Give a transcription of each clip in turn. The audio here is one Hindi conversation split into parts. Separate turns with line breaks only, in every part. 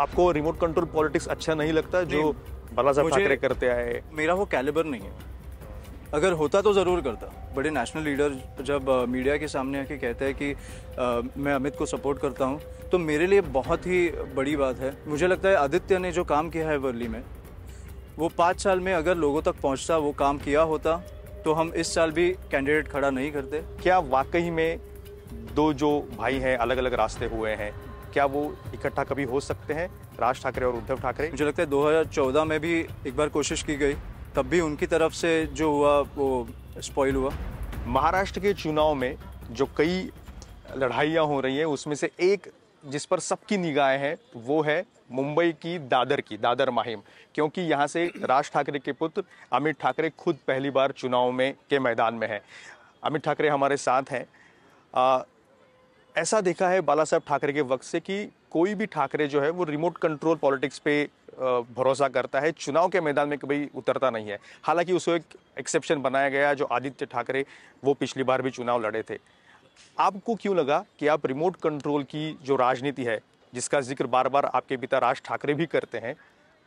आपको रिमोट कंट्रोल पॉलिटिक्स अच्छा नहीं लगता जो बाला साहब ठाकरे करते आए मेरा वो कैलिबर नहीं है अगर होता तो ज़रूर करता बड़े नेशनल लीडर जब मीडिया के सामने आके कहते हैं कि आ, मैं अमित को सपोर्ट करता हूँ तो मेरे लिए बहुत ही बड़ी बात है मुझे लगता है आदित्य ने जो काम किया है वर्ली में वो पाँच साल में अगर लोगों तक पहुँचता वो काम किया होता तो हम इस साल भी कैंडिडेट खड़ा नहीं करते क्या वाकई
में दो जो भाई हैं अलग अलग रास्ते हुए हैं क्या वो इकट्ठा कभी हो सकते हैं
राज ठाकरे और उद्धव ठाकरे मुझे लगता है 2014 में भी एक बार कोशिश की गई तब भी उनकी तरफ से जो हुआ वो स्पॉइल हुआ महाराष्ट्र के चुनाव में जो
कई लड़ाइयाँ हो रही हैं उसमें से एक जिस पर सबकी निगाहें हैं वो है मुंबई की दादर की दादर माहिम क्योंकि यहाँ से राज ठाकरे के पुत्र अमित ठाकरे खुद पहली बार चुनाव में के मैदान में हैं अमित ठाकरे हमारे साथ हैं ऐसा देखा है बाला साहब ठाकरे के वक्त से कि कोई भी ठाकरे जो है वो रिमोट कंट्रोल पॉलिटिक्स पे भरोसा करता है चुनाव के मैदान में कभी उतरता नहीं है हालांकि उसको एक एक्सेप्शन बनाया गया जो आदित्य ठाकरे वो पिछली बार भी चुनाव लड़े थे आपको क्यों लगा कि आप रिमोट कंट्रोल की जो राजनीति है जिसका जिक्र बार बार आपके पिता राज ठाकरे भी करते हैं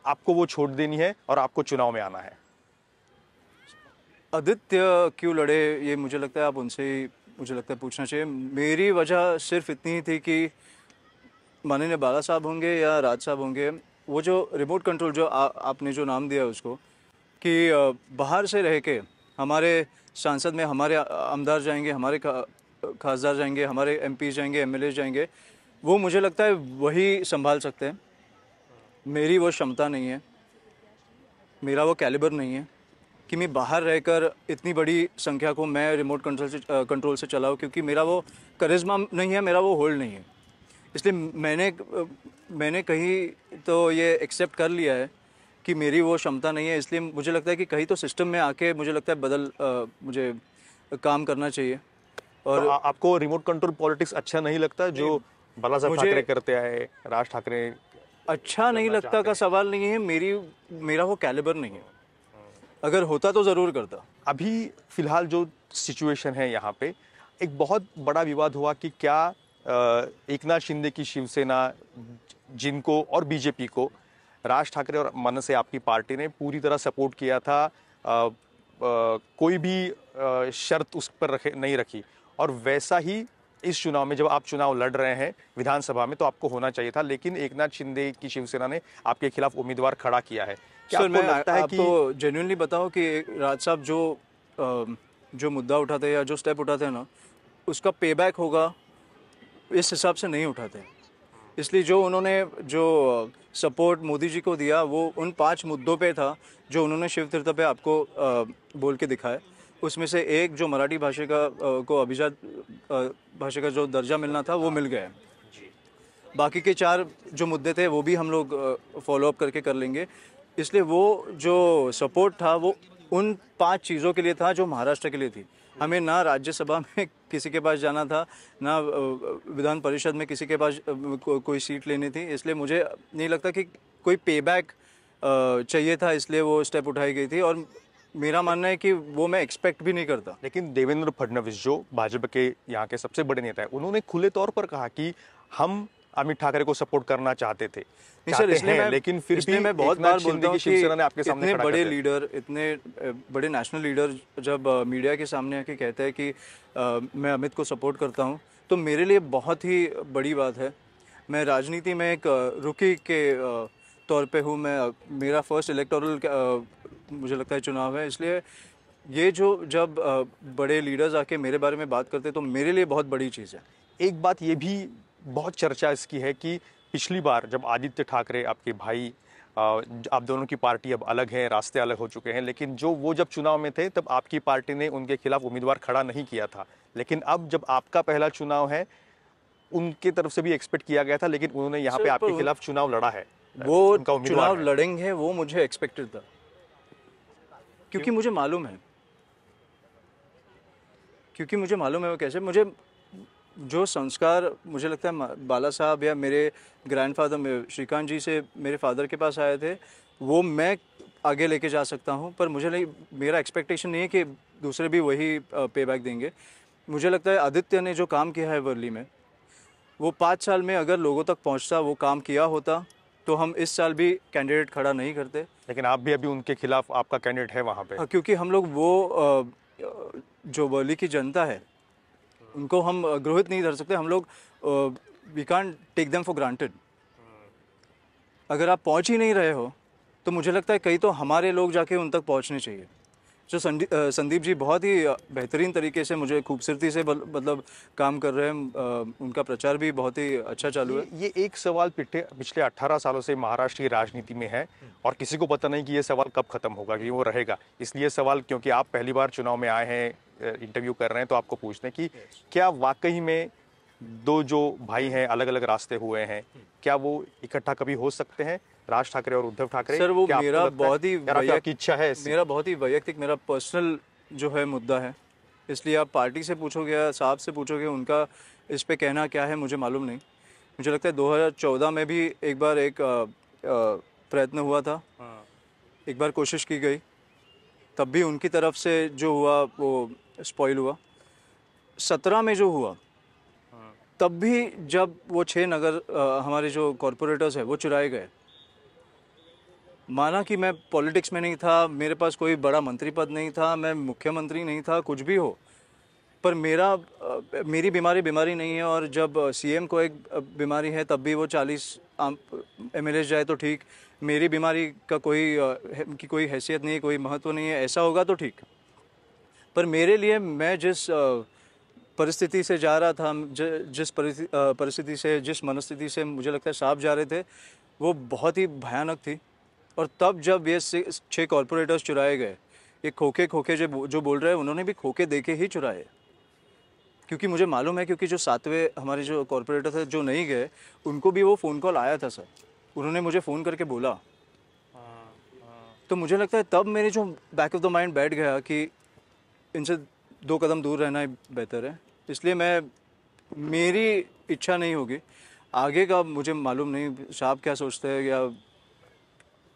आपको वो छोड़ देनी है और आपको चुनाव में आना है
आदित्य क्यों लड़े ये मुझे लगता है आप उनसे मुझे लगता है पूछना चाहिए मेरी वजह सिर्फ इतनी ही थी कि माननीय बाला साहब होंगे या राज साहब होंगे वो जो रिमोट कंट्रोल जो आ, आपने जो नाम दिया उसको कि बाहर से रह के हमारे सांसद में हमारे आमदार जाएंगे हमारे खासदार जाएंगे हमारे एम जाएंगे एम जाएंगे वो मुझे लगता है वही संभाल सकते हैं मेरी वो क्षमता नहीं है मेरा वो कैलिबर नहीं है कि मैं बाहर रहकर इतनी बड़ी संख्या को मैं रिमोट कंट्रोल से कंट्रोल से चलाऊँ क्योंकि मेरा वो करिश्मा नहीं है मेरा वो होल्ड नहीं है इसलिए मैंने मैंने कहीं तो ये एक्सेप्ट कर लिया है कि मेरी वो क्षमता नहीं है इसलिए मुझे लगता है कि कहीं तो सिस्टम में आके मुझे लगता है बदल आ, मुझे काम करना चाहिए और तो आ, आपको रिमोट कंट्रोल पॉलिटिक्स अच्छा नहीं लगता जो बाला साहब ठाकरे
करते आए राज ठाकरे
अच्छा नहीं लगता का सवाल नहीं है मेरी मेरा वो कैलिबर नहीं है अगर होता तो ज़रूर करता अभी फ़िलहाल जो सिचुएशन है यहाँ पे एक बहुत बड़ा
विवाद हुआ कि क्या एक नाथ शिंदे की शिवसेना जिनको और बीजेपी को राज ठाकरे और मन से आपकी पार्टी ने पूरी तरह सपोर्ट किया था आ, आ, कोई भी शर्त उस पर रखे नहीं रखी और वैसा ही इस चुनाव में जब आप चुनाव लड़ रहे हैं विधानसभा में तो आपको होना चाहिए था लेकिन एक नाथ शिंदे की शिवसेना ने आपके खिलाफ उम्मीदवार खड़ा किया है क्या सर, मैं लगता है कि
तो जेन्यूनली बताओ कि राज साहब जो जो मुद्दा उठाते हैं या जो स्टेप उठाते हैं ना उसका पे बैक होगा इस हिसाब से नहीं उठाते इसलिए जो उन्होंने जो सपोर्ट मोदी जी को दिया वो उन पांच मुद्दों पे था जो उन्होंने शिव तीर्थ पे आपको बोल के दिखाया उसमें से एक जो मराठी भाषा का को अभिजात भाषा का जो दर्जा मिलना था वो मिल गया बाकी के चार जो मुद्दे थे वो भी हम लोग फॉलोअप करके कर लेंगे इसलिए वो जो सपोर्ट था वो उन पांच चीज़ों के लिए था जो महाराष्ट्र के लिए थी हमें ना राज्यसभा में किसी के पास जाना था ना विधान परिषद में किसी के पास को, कोई सीट लेनी थी इसलिए मुझे नहीं लगता कि कोई पे बैक चाहिए था इसलिए वो स्टेप उठाई गई थी और मेरा मानना है कि वो मैं एक्सपेक्ट भी नहीं करता लेकिन देवेंद्र फडणवीस जो भाजपा के यहाँ के सबसे
बड़े नेता है उन्होंने खुले तौर पर कहा कि हम अमित ठाकरे को सपोर्ट करना चाहते थे सर इसलिए लेकिन फिर भी मैं बहुत बार बोलता हूँ शिवसेना ने आपके सामने बड़े लीडर
इतने बड़े नेशनल लीडर जब मीडिया के सामने आके कहते हैं कि मैं अमित को सपोर्ट करता हूँ तो मेरे लिए बहुत ही बड़ी बात है मैं राजनीति में एक रुकी के तौर पे हूँ मैं मेरा फर्स्ट इलेक्टोरल मुझे लगता है चुनाव है इसलिए ये जो जब बड़े लीडर्स आके मेरे बारे में बात करते तो मेरे लिए बहुत बड़ी चीज़ है एक बात ये भी बहुत चर्चा इसकी है कि पिछली बार जब आदित्य
ठाकरे आपके भाई आप दोनों की पार्टी अब अलग है रास्ते अलग हो चुके हैं लेकिन जो वो जब चुनाव में थे तब आपकी पार्टी ने उनके खिलाफ उम्मीदवार खड़ा नहीं किया था लेकिन अब जब आपका पहला चुनाव है उनके तरफ से भी एक्सपेक्ट किया गया था लेकिन उन्होंने यहाँ पे आपके खिलाफ चुनाव लड़ा है
वो चुनाव लड़ेंगे वो मुझे एक्सपेक्टेड था क्योंकि मुझे मालूम है क्योंकि मुझे मालूम है वो कैसे मुझे जो संस्कार मुझे लगता है बाला साहब या मेरे ग्रैंडफादर फादर श्रीकांत जी से मेरे फादर के पास आए थे वो मैं आगे लेके जा सकता हूँ पर मुझे नहीं मेरा एक्सपेक्टेशन नहीं है कि दूसरे भी वही पे बैक देंगे मुझे लगता है आदित्य ने जो काम किया है वर्ली में वो पाँच साल में अगर लोगों तक पहुँचता वो काम किया होता तो हम इस साल भी कैंडिडेट खड़ा नहीं करते लेकिन आप भी अभी उनके खिलाफ आपका कैंडिडेट है वहाँ पे हाँ, क्योंकि हम लोग वो जो वर्ली की जनता है उनको हम ग्रोहित नहीं कर सकते हम लोग we can take them for granted अगर आप पहुंच ही नहीं रहे हो तो मुझे लगता है कहीं तो हमारे लोग जाके उन तक पहुंचने चाहिए जो संदीप जी बहुत ही बेहतरीन तरीके से मुझे खूबसूरती से मतलब काम कर रहे हैं उनका प्रचार भी बहुत ही अच्छा चालू है ये एक सवाल पिछले पिछले 18 सालों
से महाराष्ट्र की राजनीति में है और किसी को पता नहीं कि ये सवाल कब खत्म होगा कि वो रहेगा इसलिए सवाल क्योंकि आप पहली बार चुनाव में आए हैं इंटरव्यू कर रहे हैं तो आपको पूछते हैं कि क्या वाकई में दो जो भाई हैं अलग अलग रास्ते हुए हैं क्या वो इकट्ठा कभी हो सकते हैं राज ठाकरे और उद्धव ठाकरे सर वो मेरा बहुत ही इच्छा है मेरा
बहुत ही वैयक्तिक मेरा पर्सनल जो है मुद्दा है इसलिए आप पार्टी से पूछोगे या साहब से पूछोगे उनका इस पर कहना क्या है मुझे मालूम नहीं मुझे लगता है 2014 में भी एक बार एक प्रयत्न हुआ था हाँ। एक बार कोशिश की गई तब भी उनकी तरफ से जो हुआ वो स्पॉइल हुआ सत्रह में जो हुआ हाँ। तब भी जब वो छः नगर आ, हमारे जो कॉरपोरेटर्स है वो चुराए गए माना कि मैं पॉलिटिक्स में नहीं था मेरे पास कोई बड़ा मंत्री पद नहीं था मैं मुख्यमंत्री नहीं था कुछ भी हो पर मेरा मेरी बीमारी बीमारी नहीं है और जब सीएम को एक बीमारी है तब भी वो चालीस एम एल जाए तो ठीक मेरी बीमारी का कोई की कोई हैसियत नहीं है कोई महत्व नहीं है ऐसा होगा तो ठीक पर मेरे लिए मैं जिस परिस्थिति से जा रहा था जिस परिस्थिति से जिस मनस्थिति से मुझे लगता है साफ जा रहे थे वो बहुत ही भयानक थी और तब जब ये छः कॉरपोरेटर्स चुराए गए ये खोखे खोखे जो जो बोल रहे हैं उन्होंने भी खोखे देखे ही चुराए क्योंकि मुझे मालूम है क्योंकि जो सातवें हमारे जो कॉरपोरेटर थे जो नहीं गए उनको भी वो फ़ोन कॉल आया था सर उन्होंने मुझे फ़ोन करके बोला तो मुझे लगता है तब मेरे जो बैक ऑफ द माइंड बैठ गया कि इनसे दो कदम दूर रहना ही बेहतर है इसलिए मैं मेरी इच्छा नहीं होगी आगे का मुझे मालूम नहीं साहब क्या सोचते हैं
या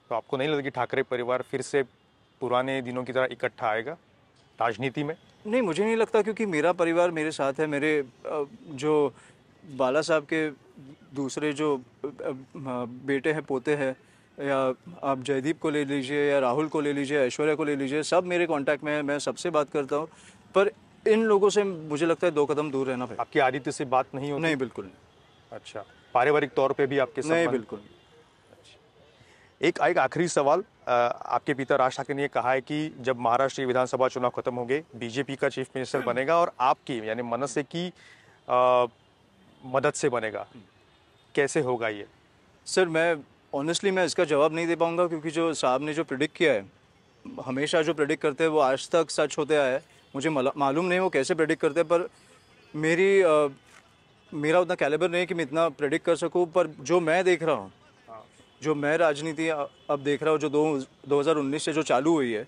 तो आपको नहीं लगता कि ठाकरे परिवार फिर से पुराने दिनों की तरह
इकट्ठा आएगा राजनीति में नहीं मुझे नहीं लगता क्योंकि मेरा परिवार मेरे साथ है मेरे जो बाला साहब के दूसरे जो बेटे हैं पोते हैं या आप जयदीप को ले लीजिए या राहुल को ले लीजिए ऐश्वर्या को ले लीजिए सब मेरे कांटेक्ट में है मैं सबसे बात करता हूँ पर इन लोगों से मुझे लगता है दो कदम दूर रहना पड़ेगा आपकी आदित्य से बात नहीं हो नहीं बिल्कुल नहीं अच्छा पारिवारिक तौर पर भी आपके नहीं बिल्कुल
एक एक आखिरी सवाल आपके पिता राज ठाकरे ने कहा है कि जब महाराष्ट्र विधानसभा चुनाव खत्म होंगे बीजेपी का चीफ मिनिस्टर बनेगा और आपकी यानी मनसे की
आ, मदद से बनेगा कैसे होगा ये सर मैं ऑनेस्टली मैं इसका जवाब नहीं दे पाऊंगा क्योंकि जो साहब ने जो प्रिडिक्ट किया है हमेशा जो प्रिडिक्ट करते हैं वो आज तक सच होते आया है मुझे मालूम नहीं वो कैसे प्रिडिक्ट करते हैं पर मेरी आ, मेरा उतना कैलेबर नहीं कि मैं इतना प्रिडिक्ट कर सकूँ पर जो मैं देख रहा हूँ जो मैं राजनीति अब देख रहा हूँ जो दो उन्नीस से जो चालू हुई है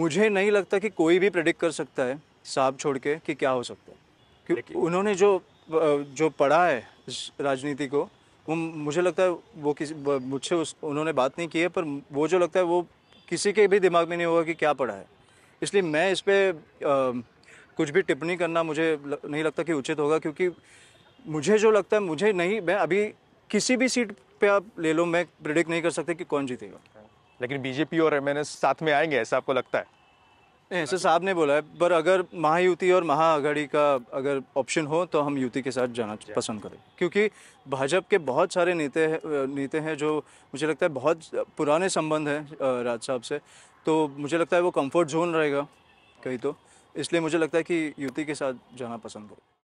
मुझे नहीं लगता कि कोई भी प्रडिक्ट कर सकता है साहब छोड़ के कि क्या हो सकता है क्योंकि उन्होंने जो जो पढ़ा है राजनीति को वो मुझे लगता है वो किसी मुझसे उस उन्होंने बात नहीं की है पर वो जो लगता है वो किसी के भी दिमाग में नहीं होगा कि क्या पढ़ा है इसलिए मैं इस पर कुछ भी टिप्पणी करना मुझे नहीं लगता कि उचित होगा क्योंकि मुझे जो लगता है मुझे नहीं मैं अभी किसी भी सीट पे आप ले लो मैं प्रिडिक्ट नहीं कर सकते कि कौन जीतेगा लेकिन बीजेपी और एम साथ में आएंगे ऐसा आपको लगता है ऐसे साहब ने बोला है पर अगर महायुति और महाअघाड़ी का अगर ऑप्शन हो तो हम युति के साथ जाना पसंद करें क्योंकि भाजपा के बहुत सारे नेते हैं नेते हैं जो मुझे लगता है बहुत पुराने संबंध हैं राज साहब से तो मुझे लगता है वो कंफर्ट जोन रहेगा कहीं तो इसलिए मुझे लगता है कि युति के साथ जाना पसंद करें